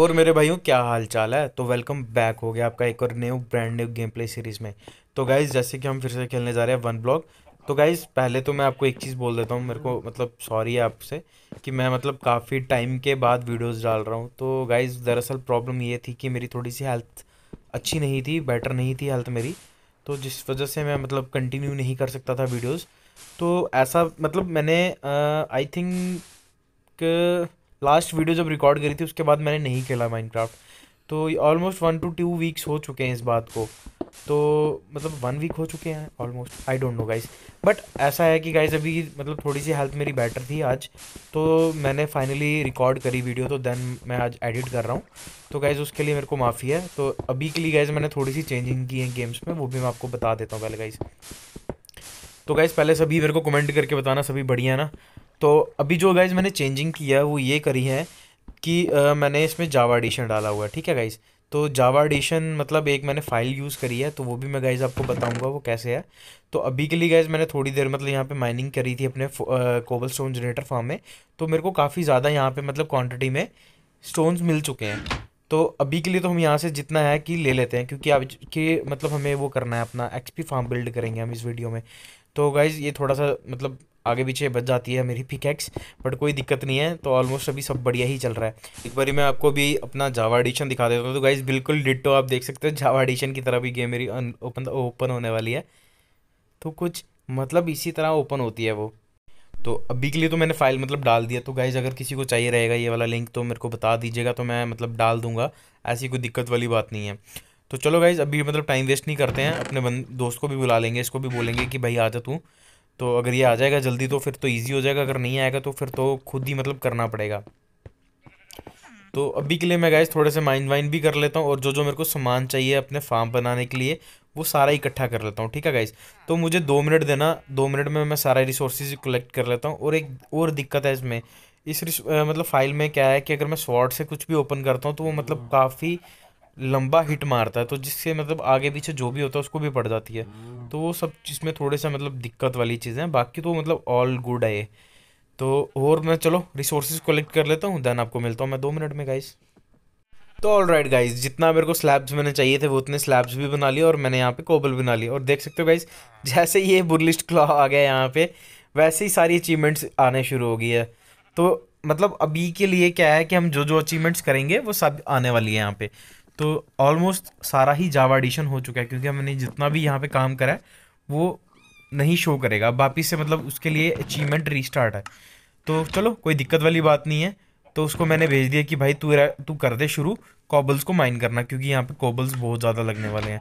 और मेरे भाइयों क्या हाल चाल है तो वेलकम बैक हो गया आपका एक और new brand new game play series में तो गाइज़ जैसे कि हम फिर से खेलने जा रहे हैं वन ब्लॉक तो गाइज़ पहले तो मैं आपको एक चीज़ बोल देता हूँ मेरे को मतलब सॉरी है आपसे कि मैं मतलब काफ़ी टाइम के बाद वीडियोस डाल रहा हूँ तो गाइज़ दरअसल प्रॉब्लम ये थी कि मेरी थोड़ी सी हेल्थ अच्छी नहीं थी बेटर नहीं थी हेल्थ मेरी तो जिस वजह से मैं मतलब कंटिन्यू नहीं कर सकता था वीडियोज़ तो ऐसा मतलब मैंने आई थिंक लास्ट वीडियो जब रिकॉर्ड करी थी उसके बाद मैंने नहीं खेला माइनक्राफ्ट तो almost one two two weeks हो चुके हैं इस बात को तो मतलब वन वीक हो चुके हैं almost I don't know guys but ऐसा है कि गाइस अभी मतलब थोड़ी सी हेल्थ मेरी बेटर थी आज तो मैंने फाइनली रिकॉर्ड करी वीडियो तो देन मैं आज एडिट कर रहा हूँ तो गाइस उसके लिए मेरे को माफ़ी है तो अभी के लिए गाइस मैंने थोड़ी सी चेंजिंग की है गेम्स में वो भी मैं आपको बता देता हूँ पहले गाइज़ तो गाइज़ पहले सभी मेरे को कमेंट करके बताना सभी बढ़िया ना तो अभी जो गाइज़ मैंने चेंजिंग किया है वो ये करी है कि आ, मैंने इसमें जावा एडिशन डाला हुआ है ठीक है गाइज़ तो जावा एडिशन मतलब एक मैंने फ़ाइल यूज़ करी है तो वो भी मैं गाइज़ आपको बताऊंगा वो कैसे है तो अभी के लिए गाइज़ मैंने थोड़ी देर मतलब यहाँ पे माइनिंग करी थी अपने कोबल स्टोन जनरेटर फार्म में तो मेरे को काफ़ी ज़्यादा यहाँ पे मतलब क्वांटिटी में स्टोन्स मिल चुके हैं तो अभी के लिए तो हम यहाँ से जितना है कि ले लेते हैं क्योंकि अब कि मतलब हमें वो करना है अपना एक्सपी फार्म बिल्ड करेंगे हम इस वीडियो में तो गाइज़ ये थोड़ा सा मतलब आगे पीछे बच जाती है मेरी पिकैक्स बट कोई दिक्कत नहीं है तो ऑलमोस्ट अभी सब बढ़िया ही चल रहा है एक बार मैं आपको भी अपना जावा एडिशन दिखा देता हूँ तो गाइज बिल्कुल डिटो आप देख सकते हो जावा एडिशन की तरह भी गेम मेरी ओपन ओपन होने वाली है तो कुछ मतलब इसी तरह ओपन होती है वो तो अभी के लिए तो मैंने फाइल मतलब डाल दिया तो गाइज़ अगर किसी को चाहिए रहेगा ये वाला लिंक तो मेरे को बता दीजिएगा तो मैं मतलब डाल दूंगा ऐसी कोई दिक्कत वाली बात नहीं है तो चलो गाइज़ अभी मतलब टाइम वेस्ट नहीं करते हैं अपने दोस्त को भी बुला लेंगे इसको भी बोलेंगे कि भाई आ जा तू तो अगर ये आ जाएगा जल्दी तो फिर तो ईजी हो जाएगा अगर नहीं आएगा तो फिर तो खुद ही मतलब करना पड़ेगा तो अभी के लिए मैं गाइज थोड़े से माइंड वाइन भी कर लेता हूँ और जो जो मेरे को सामान चाहिए अपने फार्म बनाने के लिए वो सारा इकट्ठा कर लेता हूँ ठीक है गाइज तो मुझे दो मिनट देना दो मिनट में मैं सारा रिसोर्सेज कलेक्ट कर लेता हूँ और एक और दिक्कत है इसमें इस मतलब फाइल में क्या है कि अगर मैं शॉर्ट से कुछ भी ओपन करता हूँ तो वो मतलब काफ़ी लंबा हिट मारता है तो जिससे मतलब आगे पीछे जो भी होता है उसको भी पड़ जाती है तो वो सब में थोड़े सा मतलब दिक्कत वाली चीज़ें हैं बाकी तो मतलब ऑल गुड है ये तो और मैं चलो रिसोर्सेज कलेक्ट कर लेता हूँ देन आपको मिलता हूँ मैं दो मिनट में गाइस तो ऑल राइट गाइज जितना मेरे को स्लैब्स मैंने चाहिए थे वो उतने स्लैब्स भी बना लिए और मैंने यहाँ पे कोबल बना लिए और देख सकते हो गाइज जैसे ये बुरलिस्ट क्लॉ आ गया यहाँ पे वैसे ही सारी अचीवमेंट्स आने शुरू हो गई है तो मतलब अभी के लिए क्या है कि हम जो जो अचीवमेंट्स करेंगे वो सब आने वाली है यहाँ पे तो ऑलमोस्ट सारा ही जावा एडिशन हो चुका है क्योंकि हमने जितना भी यहाँ पे काम करा है वो नहीं शो करेगा वापिस से मतलब उसके लिए अचीवमेंट रीस्टार्ट है तो चलो कोई दिक्कत वाली बात नहीं है तो उसको मैंने भेज दिया कि भाई तू तू कर दे शुरू कॉबल्स को माइन करना क्योंकि यहाँ पे कॉबल्स बहुत ज़्यादा लगने वाले हैं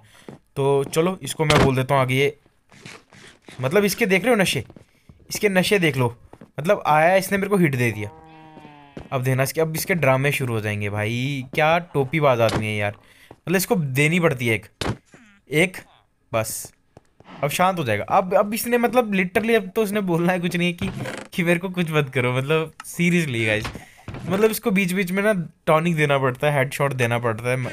तो चलो इसको मैं बोल देता हूँ आगे ये मतलब इसके देख रहे हो नशे इसके नशे देख लो मतलब आया इसने मेरे को हिट दे दिया अब देना इसके अब इसके ड्रामे शुरू हो जाएंगे भाई क्या टोपी बाज आदमी है यार मतलब इसको देनी पड़ती है एक एक बस अब शांत हो जाएगा अब अब इसने मतलब लिटरली अब तो उसने बोलना है कुछ नहीं कि कि मेरे को कुछ मत करो मतलब सीरियसली गाइज मतलब इसको बीच बीच में ना टॉनिक देना पड़ता है हेडशॉट देना पड़ता है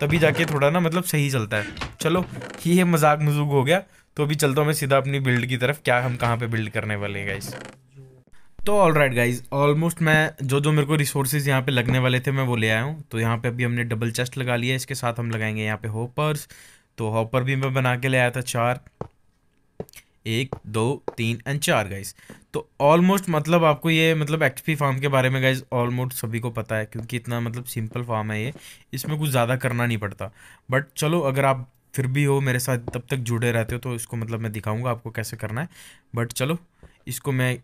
तभी जाके थोड़ा ना मतलब सही चलता है चलो ये मजाक मजूक हो गया तो अभी चलता हूँ मैं सीधा अपनी बिल्ड की तरफ क्या हम कहाँ पे बिल्ड करने वाले हैं गाइस तो ऑल राइट गाइज ऑलमोस्ट मैं जो जो मेरे को रिसोर्सेज यहाँ पे लगने वाले थे मैं वो ले आया हूँ तो यहाँ पे अभी हमने डबल चेस्ट लगा लिया इसके साथ हम लगाएंगे यहाँ पे होपर्स तो हॉपर भी मैं बना के ले आया था चार एक दो तीन एंड चार गाइज तो ऑलमोस्ट मतलब आपको ये मतलब एक्सपी फार्म के बारे में गाइज ऑलमोस्ट सभी को पता है क्योंकि इतना मतलब सिंपल फार्म है ये इसमें कुछ ज़्यादा करना नहीं पड़ता बट चलो अगर आप फिर भी हो मेरे साथ तब तक जुड़े रहते हो तो इसको मतलब मैं दिखाऊंगा आपको कैसे करना है बट चलो इसको मैं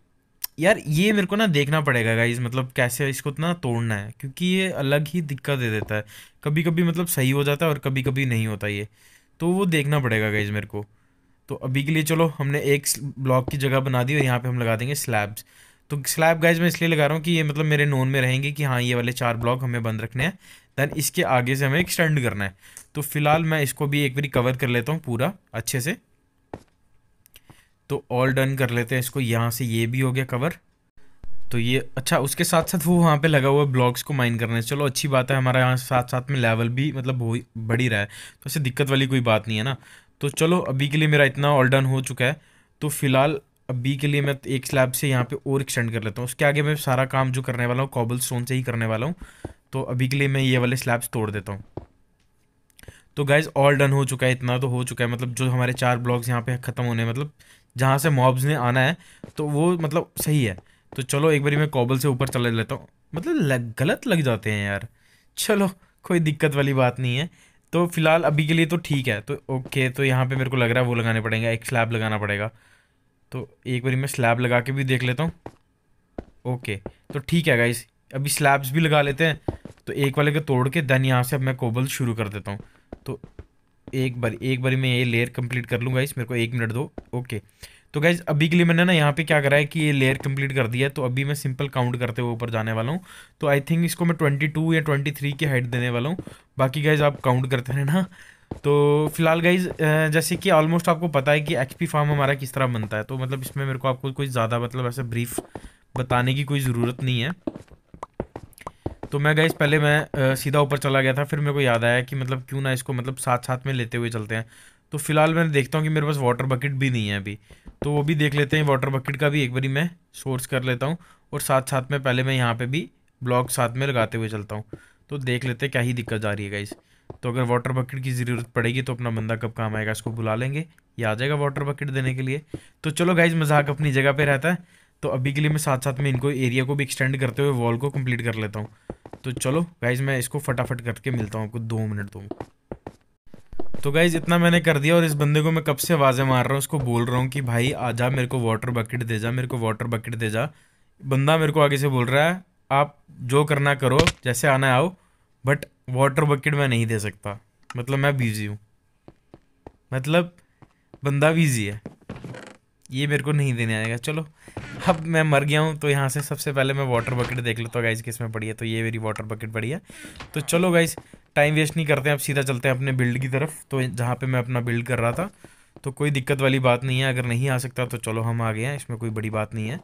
यार ये मेरे को ना देखना पड़ेगा गाइज मतलब कैसे इसको इतना तोड़ना है क्योंकि ये अलग ही दिक्कत दे देता है कभी कभी मतलब सही हो जाता है और कभी कभी नहीं होता ये तो वो देखना पड़ेगा गाइज मेरे को तो अभी के लिए चलो हमने एक ब्लॉक की जगह बना दी और यहाँ पे हम लगा देंगे स्लैब्स तो स्लैब गाइज मैं इसलिए लगा रहा हूँ कि ये मतलब मेरे नोन में रहेंगे कि हाँ ये वाले चार ब्लॉक हमें बंद रखने हैं दैन इसके आगे से हमें एक्सटेंड करना है तो फिलहाल मैं इसको भी एक बार कवर कर लेता हूँ पूरा अच्छे से तो ऑल डन कर लेते हैं इसको यहाँ से ये भी हो गया कवर तो ये अच्छा उसके साथ साथ वो वहाँ पे लगा हुआ ब्लॉक्स को माइन करने से चलो अच्छी बात है हमारा यहाँ साथ साथ में लेवल भी मतलब हो बढ़ रहा है तो ऐसे दिक्कत वाली कोई बात नहीं है ना तो चलो अभी के लिए मेरा इतना ऑल डन हो चुका है तो फिलहाल अभी के लिए मैं एक स्लैब से यहाँ पे और एक्सटेंड कर लेता हूँ उसके आगे मैं सारा काम जो करने वाला हूँ कॉबल स्टोन से ही करने वाला हूँ तो अभी के लिए मैं ये वाले स्लैब्स तोड़ देता हूँ तो गाइज ऑल डन हो चुका है इतना तो हो चुका है मतलब जो हमारे चार ब्लॉग्स यहाँ पे ख़त्म होने मतलब जहाँ से मॉब्स ने आना है तो वो मतलब सही है तो चलो एक बार मैं कॉबल से ऊपर चला लेता हूँ मतलब लग, गलत लग जाते हैं यार चलो कोई दिक्कत वाली बात नहीं है तो फिलहाल अभी के लिए तो ठीक है तो ओके तो यहाँ पे मेरे को लग रहा है वो लगाने पड़ेगा एक स्लैब लगाना पड़ेगा तो एक बार मैं स्लैब लगा के भी देख लेता हूँ ओके तो ठीक है गाइस अभी स्लैब्स भी लगा लेते हैं तो एक वाले को तोड़ के देन यहाँ से अब मैं कोबल शुरू कर देता हूँ तो एक बार एक बारी मैं ये लेयर कंप्लीट कर लूँगा इस मेरे को एक मिनट दो ओके तो गाइज अभी के लिए मैंने ना यहाँ पे क्या करा है कि ये लेयर कंप्लीट कर दिया है तो अभी मैं सिंपल काउंट करते हुए ऊपर जाने वाला हूँ तो आई थिंक इसको मैं ट्वेंटी टू या ट्वेंटी थ्री की हाइट देने वाला हूँ बाकी गाइज आप काउंट करते ना तो फिलहाल गाइज जैसे कि ऑलमोस्ट आपको पता है कि एक्सपी फार्म हमारा किस तरह बनता है तो मतलब इसमें मेरे को आपको कोई ज़्यादा मतलब ऐसा ब्रीफ बताने की कोई ज़रूरत नहीं है तो मैं गई पहले मैं सीधा ऊपर चला गया था फिर मेरे को याद आया कि मतलब क्यों ना इसको मतलब साथ साथ में लेते हुए चलते हैं तो फिलहाल मैं देखता हूँ कि मेरे पास वाटर बकेट भी नहीं है अभी तो वो भी देख लेते हैं वाटर बकेट का भी एक बारी मैं सोर्स कर लेता हूँ और साथ साथ में पहले मैं यहाँ पर भी ब्लॉक साथ में लगाते हुए चलता हूँ तो देख लेते हैं क्या ही दिक्कत जा रही है गाइस तो अगर वाटर बकेट की ज़रूरत पड़ेगी तो अपना बंदा कब काम आएगा इसको बुला लेंगे या आ जाएगा वाटर बकेट देने के लिए तो चलो गाइज मजाक अपनी जगह पे रहता है तो अभी के लिए मैं साथ साथ में इनको एरिया को भी एक्सटेंड करते हुए वॉल को कंप्लीट कर लेता हूँ तो चलो गाइज मैं इसको फटाफट करके मिलता हूँ आपको दो मिनट दो तो गाइज तो इतना मैंने कर दिया और इस बंदे को मैं कब से आवाज़ें मार रहा हूँ उसको बोल रहा हूँ कि भाई आ जा मेरे को वाटर बकेट दे जा मेरे को वाटर बकेट दे जा बंदा मेरे को आगे से बोल रहा है आप जो करना करो जैसे आना आओ बट वाटर बकेट मैं नहीं दे सकता मतलब मैं बिजी हूँ मतलब बंदा बिजी है ये मेरे को नहीं देने आएगा चलो अब मैं मर गया हूँ तो यहाँ से सबसे पहले मैं वाटर बकेट देख लेता हूँ गाइज किस में पड़ी है तो ये मेरी वाटर बकेट पड़ी है तो चलो गाइज टाइम वेस्ट नहीं करते हैं अब सीधा चलते हैं अपने बिल्ड की तरफ तो जहाँ पे मैं अपना बिल्ड कर रहा था तो कोई दिक्कत वाली बात नहीं है अगर नहीं आ सकता तो चलो हम आ गए हैं इसमें कोई बड़ी बात नहीं है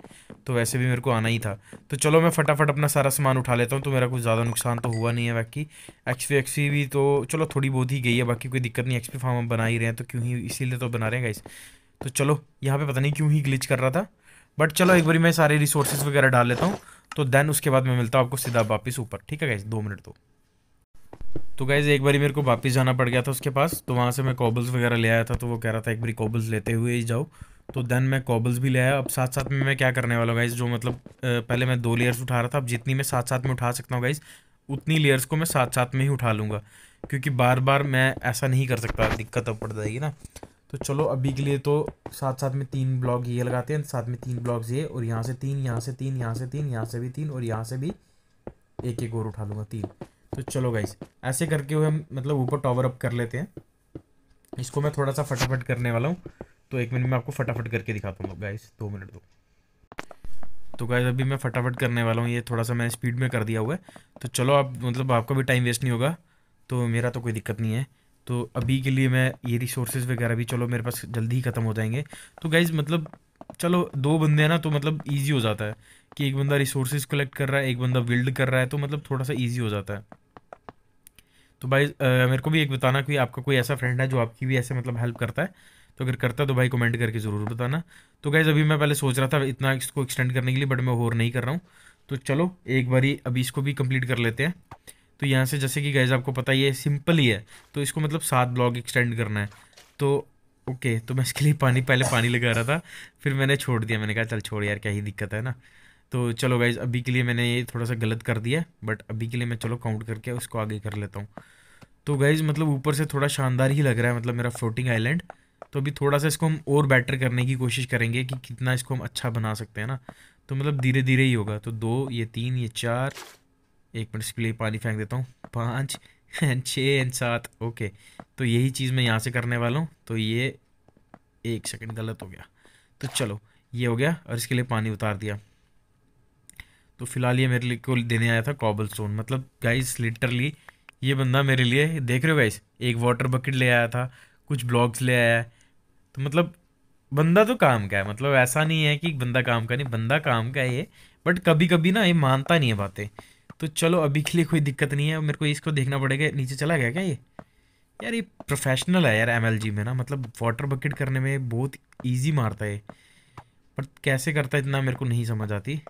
तो वैसे भी मेरे को आना ही था तो चलो मैं फटाफट अपना सारा सामान उठा लेता हूँ तो मेरा कुछ ज़्यादा नुकसान तो हुआ नहीं है बाकी एक्सपी एक्सपी भी तो चलो थोड़ी बहुत ही गई है बाकी कोई दिक्कत नहीं एक्सपी फार्म हम बना ही रहे हैं तो क्यों ही इसीलिए तो बना रहे हैं गाइस तो चलो यहाँ पे पता नहीं क्यों ही ग्लिच कर रहा था बट चलो एक बार मैं सारे रिसोर्सेज वगैरह डाल लेता हूँ तो देन उसके बाद मैं मिलता हूँ आपको सीधा वापस ऊपर ठीक है गाइज दो मिनट दो तो गाइज तो एक बार मेरे को वापस जाना पड़ गया था उसके पास तो वहाँ से मैं कॉबल्स वगैरह ले आया था तो वो कह रहा था एक बार कॉबल्स लेते हुए ही जाओ तो देन मैं कॉबल्स भी ले आया अब साथ साथ में मैं क्या करने वाला हूँ गाइज जो मतलब पहले मैं दो लेयर्स उठा रहा था अब जितनी मैं साथ साथ में उठा सकता हूँ गाइज उतनी लेयर्स को मैं साथ साथ में ही उठा लूँगा क्योंकि बार बार मैं ऐसा नहीं कर सकता दिक्कत अब पड़ जाएगी ना तो चलो अभी के लिए तो साथ साथ में तीन ब्लॉग ये लगाते हैं तो साथ में तीन ब्लॉग ये और यहाँ से तीन यहाँ से तीन यहाँ से तीन यहाँ से भी तीन और यहाँ से भी एक एक और उठा लूँगा तीन तो चलो गाइस ऐसे करके हम मतलब ऊपर टॉवर अप कर लेते हैं इसको मैं थोड़ा सा फटाफट करने वाला हूँ तो एक मिनट में आपको फटाफट करके दिखाता हूँ गाइस दो मिनट दो तो गाइस अभी मैं फटाफट करने वाला हूँ ये थोड़ा सा मैंने स्पीड में कर दिया हुआ है तो चलो आप मतलब आपका भी टाइम वेस्ट नहीं होगा तो मेरा तो कोई दिक्कत नहीं है तो अभी के लिए मैं ये रिसोर्सेज वगैरह भी चलो मेरे पास जल्दी ही ख़त्म हो जाएंगे तो गाइज़ मतलब चलो दो बंदे हैं ना तो मतलब ईजी हो जाता है कि एक बंदा रिसोर्सेज कलेक्ट कर रहा है एक बंदा बिल्ड कर रहा है तो मतलब थोड़ा सा ईजी हो जाता है तो भाई आ, मेरे को भी एक बताना कि आपका कोई ऐसा फ्रेंड है जो आपकी भी ऐसे मतलब हेल्प करता है तो अगर करता है तो भाई कमेंट करके ज़रूर बताना तो गाइज़ अभी मैं पहले सोच रहा था इतना इसको एक्सटेंड करने के लिए बट मैं और नहीं कर रहा हूँ तो चलो एक बारी अभी इसको भी कंप्लीट कर लेते हैं तो यहाँ से जैसे कि गाइज आपको पता ये सिंपल ही है तो इसको मतलब सात ब्लॉक एक्सटेंड करना है तो ओके तो मैं इसके लिए पानी पहले पानी लगा रहा था फिर मैंने छोड़ दिया मैंने कहा चल छोड़ यार क्या ही दिक्कत है ना तो चलो गाइज अभी के लिए मैंने ये थोड़ा सा गलत कर दिया बट अभी के लिए मैं चलो काउंट करके उसको आगे कर लेता हूँ तो गाइज मतलब ऊपर से थोड़ा शानदार ही लग रहा है मतलब मेरा फ्लोटिंग आइलैंड तो अभी थोड़ा सा इसको हम और बेटर करने की कोशिश करेंगे कि कितना इसको हम अच्छा बना सकते हैं ना तो मतलब धीरे धीरे ही होगा तो दो ये तीन ये चार एक मिनट इसके लिए पानी फेंक देता हूँ पाँच एंड छः एंड सात ओके तो यही चीज़ मैं यहाँ से करने वाला हूँ तो ये एक सेकंड गलत हो गया तो चलो ये हो गया और इसके लिए पानी उतार दिया तो फिलहाल ये मेरे लिए को देने आया था कॉबल स्टोन मतलब गाइस लिटरली ये बंदा मेरे लिए देख रहे हो गाइस एक वाटर बकेट ले आया था कुछ ब्लॉग्स ले आया है तो मतलब बंदा तो काम का है मतलब ऐसा नहीं है कि बंदा काम का नहीं बंदा काम का है ये बट कभी कभी ना ये मानता नहीं है बातें तो चलो अभी के लिए कोई दिक्कत नहीं है मेरे को इसको देखना पड़ेगा नीचे चला गया क्या ये यार ये प्रोफेशनल है यार एम में ना मतलब वाटर बकेट करने में बहुत ईजी मारता है बट कैसे करता है इतना मेरे को नहीं समझ आती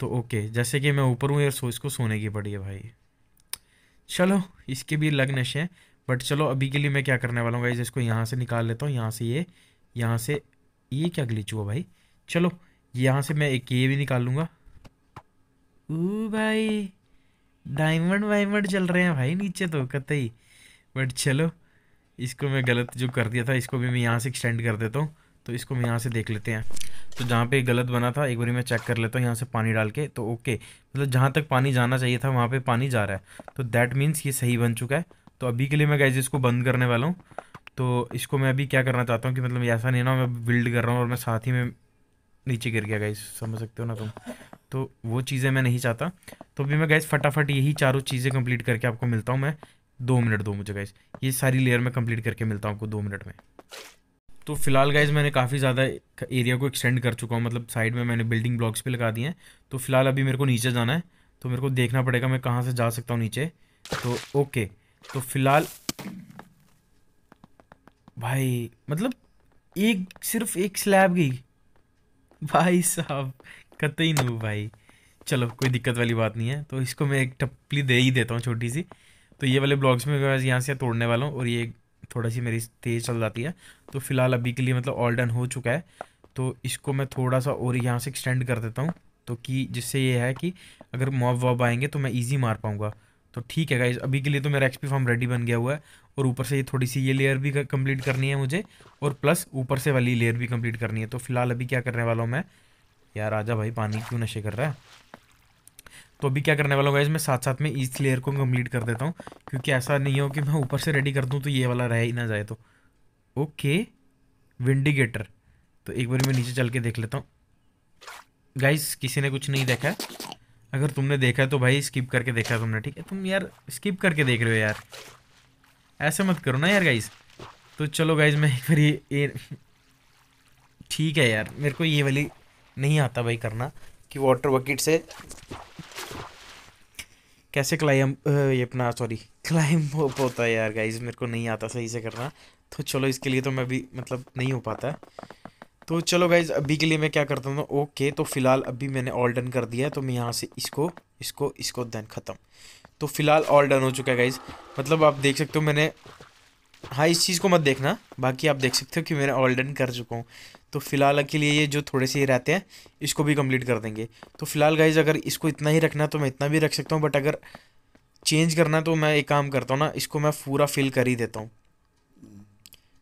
तो ओके जैसे कि मैं ऊपर हूँ यार सो इसको सोने की पड़ी है भाई चलो इसके भी लग नशे हैं बट चलो अभी के लिए मैं क्या करने वाला हूँ भाई इसको यहाँ से निकाल लेता हूँ यहाँ से ये यहाँ से ये क्या गलीच हुआ भाई चलो यहाँ से मैं एक ये भी निकाल लूँगा ओ भाई डायमंड वायमंड चल रहे हैं भाई नीचे तो कतई बट चलो इसको मैं गलत जो कर दिया था इसको भी मैं यहाँ से एक्सटेंड कर देता हूँ तो इसको मैं यहाँ से देख लेते हैं तो जहाँ पे गलत बना था एक बार मैं चेक कर लेता हूँ यहाँ से पानी डाल के तो ओके मतलब जहाँ तक पानी जाना चाहिए था वहाँ पे पानी जा रहा है तो दैट मीन्स ये सही बन चुका है तो अभी के लिए मैं गैज इसको बंद करने वाला हूँ तो इसको मैं अभी क्या करना चाहता हूँ कि मतलब ऐसा नहीं ना मैं बिल्ड कर रहा हूँ और मैं साथ ही में नीचे गिर गया गाइज समझ सकते हो ना तुम तो वो चीज़ें मैं नहीं चाहता तो अभी मैं गैस फटाफट यही चारों चीज़ें कंप्लीट करके आपको मिलता हूँ मैं दो मिनट दो मुझे गैस ये सारी लेयर में कंप्लीट करके मिलता हूँ आपको दो मिनट में तो फिलहाल गाइज मैंने काफ़ी ज़्यादा एरिया को एक्सटेंड कर चुका हूँ मतलब साइड में मैंने बिल्डिंग ब्लॉक्स भी लगा दिए हैं तो फिलहाल अभी मेरे को नीचे जाना है तो मेरे को देखना पड़ेगा मैं कहाँ से जा सकता हूँ नीचे तो ओके तो फिलहाल भाई मतलब एक सिर्फ एक स्लैब गई भाई साहब ही नहीं भाई चलो कोई दिक्कत वाली बात नहीं है तो इसको मैं एक टपली दे ही देता हूँ छोटी सी तो ये वाले ब्लॉग्स में यहाँ से तोड़ने वाला हूँ और ये थोड़ा सी मेरी तेज़ चल जाती है तो फिलहाल अभी के लिए मतलब ऑल डन हो चुका है तो इसको मैं थोड़ा सा और यहाँ से एक्सटेंड कर देता हूँ तो कि जिससे ये है कि अगर मॉब वॉब आएंगे तो मैं ईजी मार पाऊँगा तो ठीक है गाइज अभी के लिए तो मेरा एक्सपी फॉर्म रेडी बन गया हुआ है और ऊपर से ये थोड़ी सी ये लेयर भी कंप्लीट करनी है मुझे और प्लस ऊपर से वाली लेयर भी कंप्लीट करनी है तो फिलहाल अभी क्या करने वाला हूँ मैं यार आजा भाई पानी क्यों नशे कर रहा है तो अभी क्या करने वाला हूँ मैं साथ साथ में इस लेयर को कंप्लीट कर देता हूँ क्योंकि ऐसा नहीं हो कि मैं ऊपर से रेडी कर दूँ तो ये वाला रह ही ना जाए तो ओके विंडिकेटर तो एक बार मैं नीचे चल के देख लेता हूँ गाइस किसी ने कुछ नहीं देखा अगर तुमने देखा है तो भाई स्किप करके देखा है तुमने ठीक है तुम यार स्किप करके देख रहे हो यार ऐसे मत करो ना यार गाइस तो चलो गाइज मैं एक बार ये ठीक है यार मेरे को ये वाली नहीं आता भाई करना कि वाटर बकेट से कैसे क्लाइम ये अपना सॉरी क्लाइम हो होता है यार गाइज मेरे को नहीं आता सही से करना तो चलो इसके लिए तो मैं भी मतलब नहीं हो पाता तो चलो गाइज अभी के लिए मैं क्या करता हूँ ओके तो फ़िलहाल अभी मैंने ऑल डन कर दिया है तो मैं यहाँ से इसको इसको इसको देन ख़त्म तो फ़िलहाल ऑल डन हो चुका है गाइज मतलब आप देख सकते हो मैंने हाँ इस चीज़ को मत देखना बाकी आप देख सकते हो कि मैंने ऑल डन कर चुका हूँ तो फिलहाल के लिए ये जो थोड़े से रहते हैं इसको भी कंप्लीट कर देंगे तो फिलहाल गाइज अगर इसको इतना ही रखना है तो मैं इतना भी रख सकता हूँ बट अगर चेंज करना है तो मैं एक काम करता हूँ ना इसको मैं पूरा फिल कर ही देता हूँ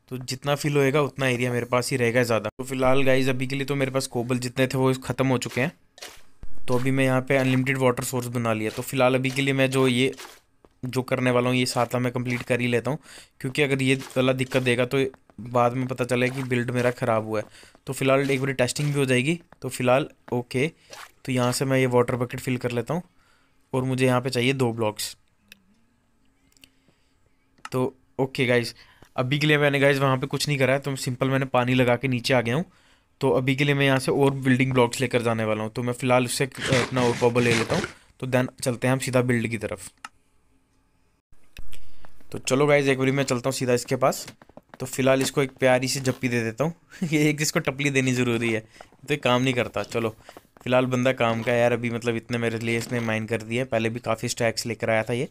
तो जितना फिल होएगा उतना एरिया मेरे पास ही रहेगा ज़्यादा तो फिलहाल गाइज अभी के लिए तो मेरे पास कोबल जितने थे वो ख़त्म हो चुके हैं तो अभी मैं यहाँ पर अनलिमिटेड वाटर सोर्स बना लिया तो फिलहाल अभी के लिए मैं जो ये जो करने वाला हूँ ये साथ मैं कंप्लीट कर ही लेता हूँ क्योंकि अगर ये वाला दिक्कत देगा तो बाद में पता चला कि बिल्ड मेरा ख़राब हुआ है तो फ़िलहाल एक बार टेस्टिंग भी हो जाएगी तो फ़िलहाल ओके तो यहाँ से मैं ये वाटर बकेट फिल कर लेता हूँ और मुझे यहाँ पे चाहिए दो ब्लॉक्स तो ओके गाइज अभी के लिए मैंने गाइज वहाँ पे कुछ नहीं करा है तो सिंपल मैंने पानी लगा के नीचे आ गया हूँ तो अभी के लिए मैं यहाँ से और बिल्डिंग ब्लॉक्स लेकर जाने वाला हूँ तो मैं फ़िलहाल उससे अपना और पॉबल ले लेता हूँ तो देन चलते हैं हम सीधा बिल्ड की तरफ तो चलो गाइज एक बार मैं चलता हूँ सीधा इसके पास तो फिलहाल इसको एक प्यारी सी जप्पी दे देता हूँ ये एक जिसको टपली देनी ज़रूरी है तो ये काम नहीं करता चलो फिलहाल बंदा काम का यार अभी मतलब इतने मेरे लिए इसने माइंड कर दिया पहले भी काफ़ी स्टैक्स लेकर आया था ये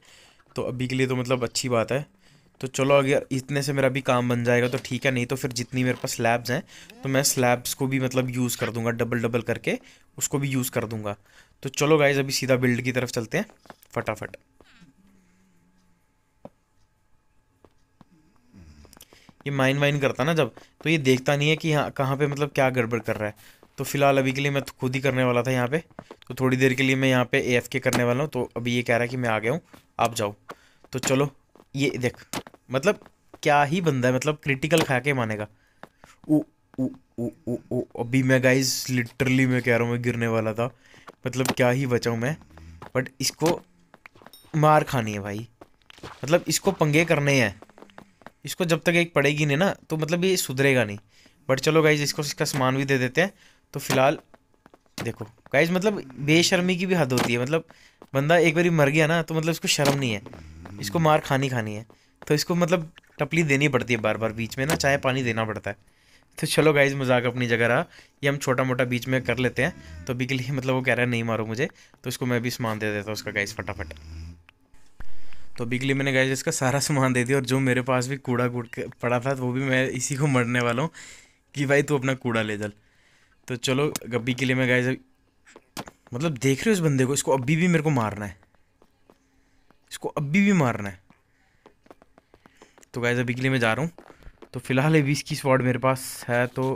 तो अभी के लिए तो मतलब अच्छी बात है तो चलो अगर इतने से मेरा भी काम बन जाएगा तो ठीक है नहीं तो फिर जितनी मेरे पास स्लैब्स हैं तो मैं स्लैब्स को भी मतलब यूज़ कर दूँगा डबल डबल करके उसको भी यूज़ कर दूँगा तो चलो गाइज अभी सीधा बिल्ड की तरफ चलते हैं फटाफट ये माइन वाइन करता ना जब तो ये देखता नहीं है कि यहाँ कहाँ पे मतलब क्या गड़बड़ कर रहा है तो फिलहाल अभी के लिए मैं तो खुद ही करने वाला था यहाँ पे तो थोड़ी देर के लिए मैं यहाँ पे ए एफ के करने वाला हूँ तो अभी ये कह रहा है कि मैं आ गया हूँ आप जाओ तो चलो ये देख मतलब क्या ही बंदा है मतलब क्रिटिकल खा के मानेगा ओ ओ ओ ओ ओ अभी मैं गाइज लिटरली मैं कह रहा हूँ मैं गिरने वाला था मतलब क्या ही बचाऊँ मैं बट इसको मार खानी है भाई मतलब इसको पंगे करने हैं इसको जब तक एक पड़ेगी नहीं ना तो मतलब ये सुधरेगा नहीं बट चलो गाइज इसको इसका सामान भी दे देते हैं तो फिलहाल देखो गाइज मतलब बेशर्मी की भी हद होती है मतलब बंदा एक बार मर गया ना तो मतलब इसको शर्म नहीं है इसको मार खानी खानी है तो इसको मतलब टपली देनी पड़ती है बार बार बीच में ना चाहे पानी देना पड़ता है तो चलो गाइज मजाक अपनी जगह रहा ये हम छोटा मोटा बीच में कर लेते हैं तो अभी के लिए मतलब वो कह रहा है नहीं मारो मुझे तो इसको मैं भी सामान दे देता हूँ उसका गाइज फटाफट तो बिगली मैंने गाइज इसका सारा सामान दे दिया और जो मेरे पास भी कूड़ा कूड़ पड़ा था तो वो भी मैं इसी को मरने वाला हूँ कि भाई तू अपना कूड़ा ले चल तो चलो गब्बी के लिए मैं गाइज मतलब देख रहे हो इस बंदे को इसको अभी भी मेरे को मारना है इसको अभी भी मारना है तो गाइज अभी के लिए मैं जा रहा हूँ तो फिलहाल ये बीस की स्वाड मेरे पास है तो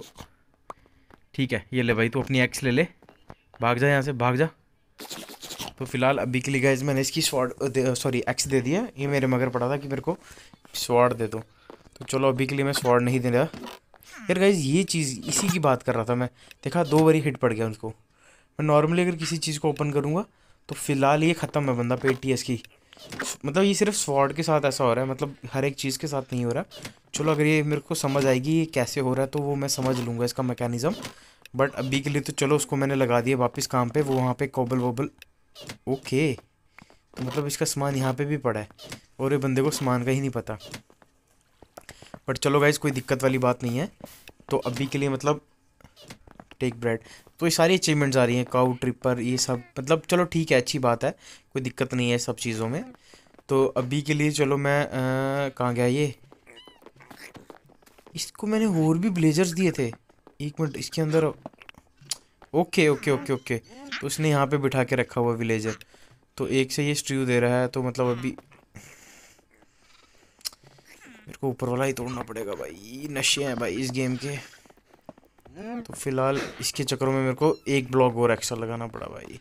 ठीक है ये ले भाई तू अपनी एक्स ले ले भाग जा यहाँ से भाग जा तो फिलहाल अभी के लिए गाइज मैंने इसकी स्वाड सॉरी एक्स दे दिया ये मेरे मगर पड़ा था कि मेरे को स्वाड दे दो तो चलो अभी के लिए मैं स्वाड नहीं दे रहा यार गाइज ये चीज़ इसी की बात कर रहा था मैं देखा दो बारी हिट पड़ गया उनको मैं नॉर्मली अगर किसी चीज़ को ओपन करूँगा तो फिलहाल ये ख़त्म है बंदा पे एस की मतलब ये सिर्फ स्वाड के साथ ऐसा हो रहा है मतलब हर एक चीज़ के साथ नहीं हो रहा चलो अगर ये मेरे को समझ आएगी ये कैसे हो रहा है तो वो मैं समझ लूँगा इसका मैकेनिज़्म बट अभी के लिए तो चलो उसको मैंने लगा दिया वापस काम पे वो वहाँ पे कोबल वोबल ओके तो मतलब इसका सामान यहाँ पे भी पड़ा है और ये बंदे को सामान का ही नहीं पता बट चलो गाइज कोई दिक्कत वाली बात नहीं है तो अभी के लिए मतलब टेक ब्रेड तो ये सारी अचीवमेंट्स आ रही हैं काउ ट्रिपर ये सब मतलब चलो ठीक है अच्छी बात है कोई दिक्कत नहीं है सब चीज़ों में तो अभी के लिए चलो मैं कहाँ गया ये इसको मैंने और भी ब्लेजर्स दिए थे एक मिनट इसके अंदर ओके ओके ओके ओके तो उसने यहाँ पे बिठा के रखा हुआ विलेजर तो एक से ये स्ट्रीव दे रहा है तो मतलब अभी मेरे को ऊपर वाला ही तोड़ना पड़ेगा भाई नशे हैं भाई इस गेम के तो फिलहाल इसके चक्करों में मेरे को एक ब्लॉक और एक्स्ट्रा लगाना पड़ा भाई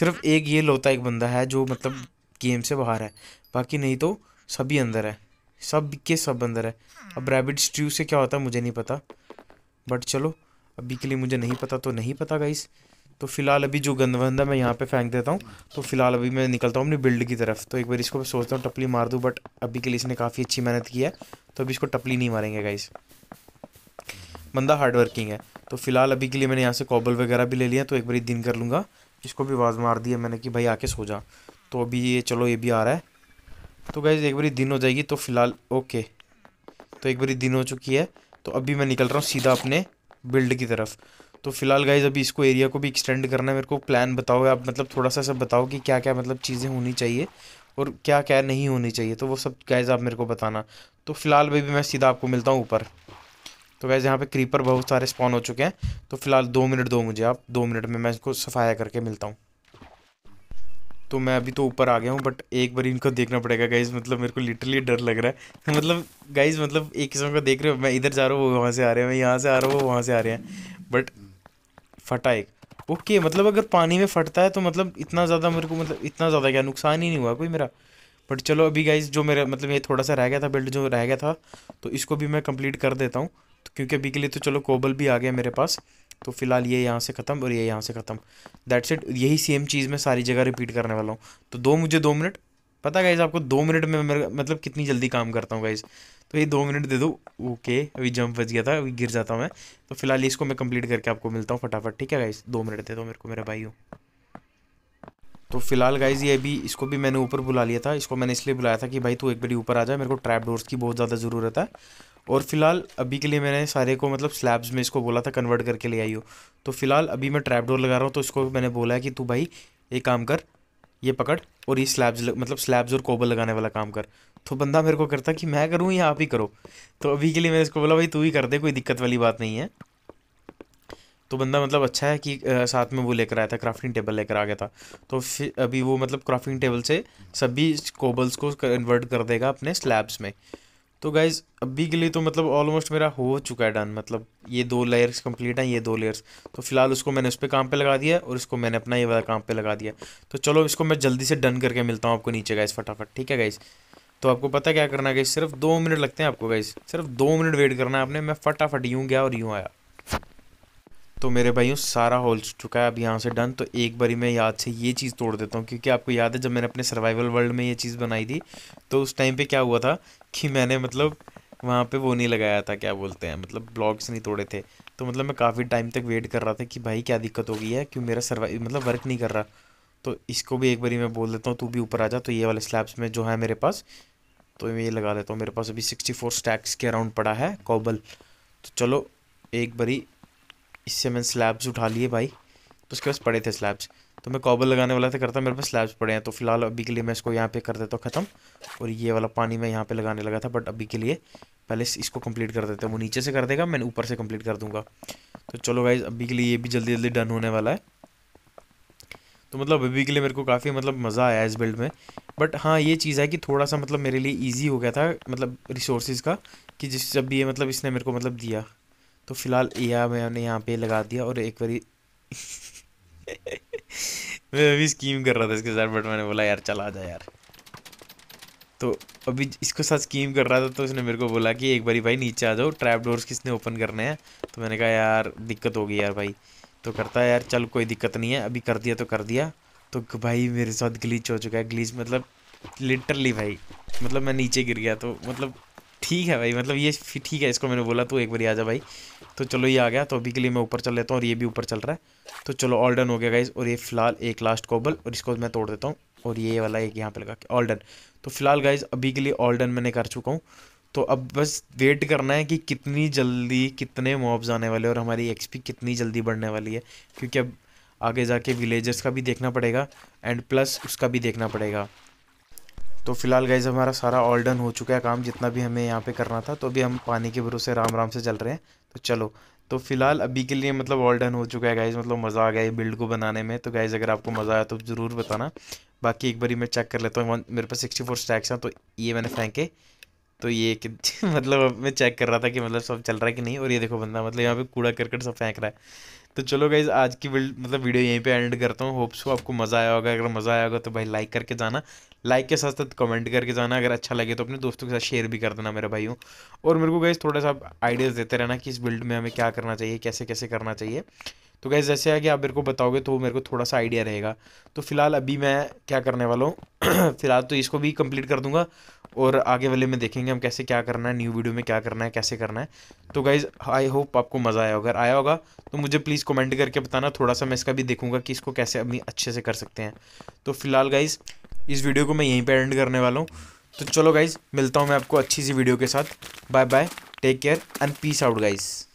सिर्फ एक ये लौता एक बंदा है जो मतलब गेम से बाहर है बाकी नहीं तो सभी अंदर है सब के सब अंदर है अब रैबिट स्ट्रीव से क्या होता है मुझे नहीं पता बट चलो अभी के लिए मुझे नहीं पता तो नहीं पता गाइस तो फिलहाल अभी जो गंद वंद है मैं यहाँ पे फेंक देता हूँ तो फिलहाल अभी मैं निकलता हूँ अपनी बिल्ड की तरफ तो एक बार इसको मैं सोचता हूँ टपली मार दूँ बट अभी के लिए इसने काफ़ी अच्छी मेहनत की है तो अभी इसको टपली नहीं मारेंगे गाइस बंदा हार्ड वर्किंग है तो फिलहाल अभी के लिए मैंने यहाँ से कॉबल वगैरह भी ले लिया तो एक बार दिन कर लूँगा इसको भी आवाज़ मार दी है मैंने कि भाई आके सो जा तो अभी ये चलो ये भी आ रहा है तो गाइज़ एक बार दिन हो जाएगी तो फिलहाल ओके तो एक बार दिन हो चुकी है तो अभी मैं निकल रहा हूँ सीधा अपने बिल्ड की तरफ तो फिलहाल गाइज अभी इसको एरिया को भी एक्सटेंड करना है मेरे को प्लान बताओ आप मतलब थोड़ा सा सब बताओ कि क्या क्या मतलब चीज़ें होनी चाहिए और क्या क्या नहीं होनी चाहिए तो वो सब गाइज आप मेरे को बताना तो फिलहाल भाई मैं सीधा आपको मिलता हूँ ऊपर तो गैज़ यहाँ पे क्रीपर बहुत सारे स्पॉन हो चुके हैं तो फिलहाल दो मिनट दो मुझे आप दो मिनट में मैं इसको सफाया करके मिलता हूँ तो मैं अभी तो ऊपर आ गया हूँ बट एक बार इनको देखना पड़ेगा गाइज मतलब मेरे को लिटरली डर लग रहा है तो मतलब गाइज मतलब एक किस्म का देख रहे हो मैं इधर जा रहा हूँ वो वहाँ से आ रहे हैं मैं यहाँ से आ रहा हूँ वो वहाँ से आ रहे हैं बट फटा एक ओके मतलब अगर पानी में फटता है तो मतलब इतना ज़्यादा मेरे को मतलब इतना ज़्यादा क्या नुकसान ही नहीं हुआ कोई मेरा बट चलो अभी गाइज जो मेरा मतलब ये थोड़ा सा रह गया था बिल्ड जो रह गया था तो इसको भी मैं कंप्लीट कर देता हूँ तो क्योंकि अभी के लिए तो चलो कोबल भी आ गया मेरे पास तो फिलहाल ये यहाँ से ख़त्म और ये यहाँ से ख़त्म दैट्स इट यही सेम चीज़ मैं सारी जगह रिपीट करने वाला हूँ तो दो मुझे दो मिनट पता गाइज आपको दो मिनट में मेरे मतलब कितनी जल्दी काम करता हूँ गाइज तो ये दो मिनट दे दो ओके अभी जंप बच गया था अभी गिर जाता हूँ मैं तो फिलहाल इसको मैं कंप्लीट करके आपको मिलता हूँ फटाफट ठीक है गाइज दो मिनट दे दो मेरे को मेरा भाई हो तो फिलहाल गाइज ये अभी इसको भी मैंने ऊपर बुला लिया था इसको मैंने इसलिए बुलाया था कि भाई तू एक बड़ी ऊपर आ जाए मेरे को ट्रैप डोर्स की बहुत ज़्यादा ज़रूरत है और फिलहाल अभी के लिए मैंने सारे को मतलब स्लैब्स में इसको बोला था कन्वर्ट करके ले आई हो तो फिलहाल अभी मैं ट्रैप डोर लगा रहा हूँ तो इसको मैंने बोला है कि तू भाई एक काम कर ये पकड़ और ये स्लैब्स मतलब स्लैब्स और कोबल लगाने वाला काम कर तो बंदा मेरे को करता कि मैं करूँ या आप ही करो तो अभी के लिए मैंने इसको बोला भाई तू ही कर दे कोई दिक्कत वाली बात नहीं है तो बंदा मतलब अच्छा है कि आ, साथ में वो लेकर आया था क्राफ्टिंग टेबल लेकर आ गया था तो फिर अभी वो मतलब क्राफ्टिंग टेबल से सभी कोबल्स को कन्वर्ट कर देगा अपने स्लैब्स में तो गाइज अभी के लिए तो मतलब ऑलमोस्ट मेरा हो चुका है डन मतलब ये दो लेयर्स कंप्लीट हैं ये दो लेयर्स तो फिलहाल उसको मैंने उस पर काम पे लगा दिया और इसको मैंने अपना ये वाला काम पे लगा दिया तो चलो इसको मैं जल्दी से डन करके मिलता हूँ आपको नीचे गाइज फटाफट ठीक है गाइज तो आपको पता है क्या करना है गाइज सिर्फ दो मिनट लगते हैं आपको गाइज सिर्फ दो मिनट वेट करना है आपने मैं फटाफट यूँ गया और यूँ आया तो मेरे भाइयों सारा हो चुका है अब यहाँ से डन तो एक बारी मैं याद से ये चीज़ तोड़ देता हूँ क्योंकि आपको याद है जब मैंने अपने सर्वाइवल वर्ल्ड में ये चीज़ बनाई थी तो उस टाइम पे क्या हुआ था कि मैंने मतलब वहाँ पे वो नहीं लगाया था क्या बोलते हैं मतलब ब्लॉग्स नहीं तोड़े थे तो मतलब मैं काफ़ी टाइम तक वेट कर रहा था कि भाई क्या दिक्कत हो गई है क्यों मेरा सर्वाइव मतलब वर्क नहीं कर रहा तो इसको भी एक बारी मैं बोल देता हूँ तू भी ऊपर आ जा तो ये वाले स्लैब्स में जो है मेरे पास तो मैं ये लगा देता हूँ मेरे पास अभी सिक्सटी फोर स्टैक्स के अराउंड पड़ा है कॉबल तो चलो एक बारी इससे मैंने स्लैब्स उठा लिए भाई तो उसके पास पड़े थे स्लैब्स तो मैं कॉबल लगाने वाला था करता मेरे पास स्लैब्स पड़े हैं तो फिलहाल अभी के लिए मैं इसको यहाँ पे कर देता हूँ ख़त्म और ये वाला पानी मैं यहाँ पे लगाने लगा था बट अभी के लिए पहले इसको कंप्लीट कर देता हूँ वो नीचे से कर देगा मैं ऊपर से कंप्लीट कर दूँगा तो चलो भाई अभी के लिए ये भी जल्दी जल्दी डन होने वाला है तो मतलब अभी के लिए मेरे को काफ़ी मतलब मज़ा आया इस बिल्ड में बट हाँ ये चीज़ है कि थोड़ा सा मतलब मेरे लिए ईजी हो गया था मतलब रिसोर्सेज का कि जिस जब भी ये मतलब इसने मेरे को मतलब दिया तो फिलहाल यह मैंने यहाँ पे लगा दिया और एक बारी मैं अभी स्कीम कर रहा था इसके साथ बट मैंने बोला यार चला जा यार तो अभी इसके साथ स्कीम कर रहा था तो उसने मेरे को बोला कि एक बारी भाई नीचे आ जाओ ट्रैप डोर्स किसने ओपन करने हैं तो मैंने कहा यार दिक्कत होगी यार भाई तो करता है यार चल कोई दिक्कत नहीं है अभी कर दिया तो कर दिया तो भाई मेरे साथ ग्लीच हो चुका है ग्लीच मतलब लिटरली भाई मतलब मैं नीचे गिर गया तो मतलब ठीक है भाई मतलब ये ठीक है इसको मैंने बोला तू एक बार आ जा भाई तो चलो ये आ गया तो अभी के लिए मैं ऊपर चल लेता हूँ और ये भी ऊपर चल रहा है तो चलो ऑल डन हो गया गाइज और ये फिलहाल एक लास्ट कोबल और इसको मैं तोड़ देता हूँ और ये वाला एक यहाँ पे लगा के ऑल डन तो फिलहाल गाइज अभी के लिए ऑल डन मैंने कर चुका हूँ तो अब बस वेट करना है कि कितनी जल्दी कितने मॉब्स आने वाले और हमारी एक्सपी कितनी जल्दी बढ़ने वाली है क्योंकि अब आगे जाके विलेजर्स का भी देखना पड़ेगा एंड प्लस उसका भी देखना पड़ेगा तो फिलहाल गाइज हमारा सारा ऑल डन हो चुका है काम जितना भी हमें यहाँ पे करना था तो अभी हम पानी के भरोसे राम राम से चल रहे हैं तो चलो तो फिलहाल अभी के लिए मतलब ऑल डन हो चुका है गाइज मतलब मज़ा आ गया बिल्ड को बनाने में तो गाइज अगर आपको मज़ा आया तो ज़रूर बताना बाकी एक बारी मैं चेक कर लेता हूँ मेरे पास सिक्सटी फोर स्टैक्स हैं तो ये मैंने फेंके तो ये मतलब मैं चेक कर रहा था कि मतलब सब चल रहा है कि नहीं और ये देखो बंदा मतलब यहाँ पर कूड़ा करकट सब फेंक रहा है तो चलो गाइज आज की मतलब वीडियो यहीं पे एंड करता हूँ होप्स हो आपको मज़ा आया होगा अगर मज़ा आया होगा तो भाई लाइक करके जाना लाइक के साथ साथ कमेंट करके जाना अगर अच्छा लगे तो अपने दोस्तों के साथ शेयर भी कर देना मेरे भाइयों और मेरे को गाइज थोड़ा सा आइडियाज़ देते रहना कि इस बिल्ड में हमें क्या करना चाहिए कैसे कैसे करना चाहिए तो गैस जैसे आगे आप मेरे को बताओगे तो मेरे को थोड़ा सा आइडिया रहेगा तो फिलहाल अभी मैं क्या करने वाला हूँ फिलहाल तो इसको भी कम्प्लीट कर दूँगा और आगे वाले में देखेंगे हम कैसे क्या करना है न्यू वीडियो में क्या करना है कैसे करना है तो गाइज़ आई होप आपको मज़ा आया अगर आया होगा तो मुझे प्लीज़ कमेंट करके बताना थोड़ा सा मैं इसका भी देखूंगा कि इसको कैसे अभी अच्छे से कर सकते हैं तो फिलहाल गाइज़ इस वीडियो को मैं यहीं पर एंड करने वाला हूँ तो चलो गाइज़ मिलता हूँ मैं आपको अच्छी सी वीडियो के साथ bye bye take care and peace out guys